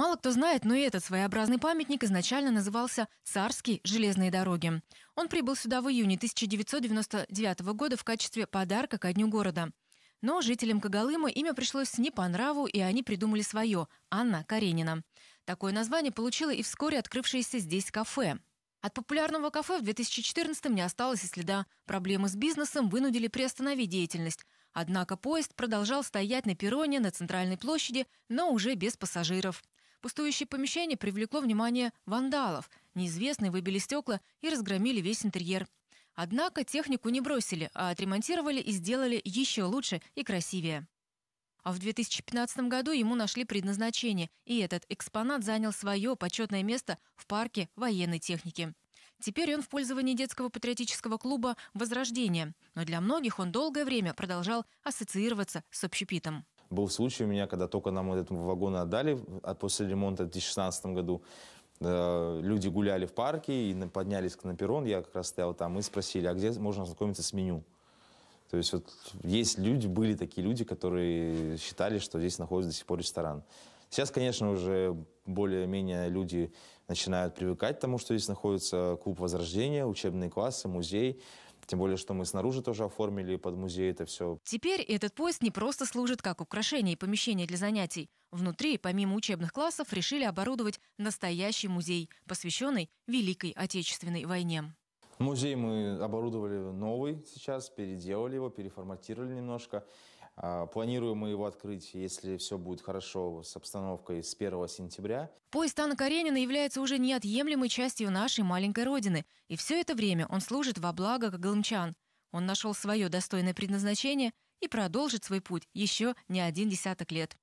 Мало кто знает, но и этот своеобразный памятник изначально назывался «Царский железные дороги». Он прибыл сюда в июне 1999 года в качестве подарка ко Дню города. Но жителям Кагалыма имя пришлось не по нраву, и они придумали свое – Анна Каренина. Такое название получило и вскоре открывшееся здесь кафе. От популярного кафе в 2014-м не осталось и следа. Проблемы с бизнесом вынудили приостановить деятельность. Однако поезд продолжал стоять на перроне на центральной площади, но уже без пассажиров. Пустующее помещение привлекло внимание вандалов. Неизвестные выбили стекла и разгромили весь интерьер. Однако технику не бросили, а отремонтировали и сделали еще лучше и красивее. А в 2015 году ему нашли предназначение, и этот экспонат занял свое почетное место в парке военной техники. Теперь он в пользовании детского патриотического клуба «Возрождение», но для многих он долгое время продолжал ассоциироваться с общепитом. Был случай у меня, когда только нам этот вагон отдали а после ремонта в 2016 году, э, люди гуляли в парке и поднялись на перрон, я как раз стоял там, и спросили, а где можно ознакомиться с меню? То есть вот есть люди, были такие люди, которые считали, что здесь находится до сих пор ресторан. Сейчас, конечно, уже более-менее люди начинают привыкать к тому, что здесь находится клуб Возрождения, учебные классы, музей. Тем более, что мы снаружи тоже оформили под музей это все. Теперь этот поезд не просто служит как украшение и помещение для занятий. Внутри, помимо учебных классов, решили оборудовать настоящий музей, посвященный Великой Отечественной войне. Музей мы оборудовали новый сейчас, переделали его, переформатировали немножко. А, планируем мы его открыть, если все будет хорошо с обстановкой с 1 сентября. Поезд Анна Каренина является уже неотъемлемой частью нашей маленькой родины. И все это время он служит во благо галымчан. Он нашел свое достойное предназначение и продолжит свой путь еще не один десяток лет.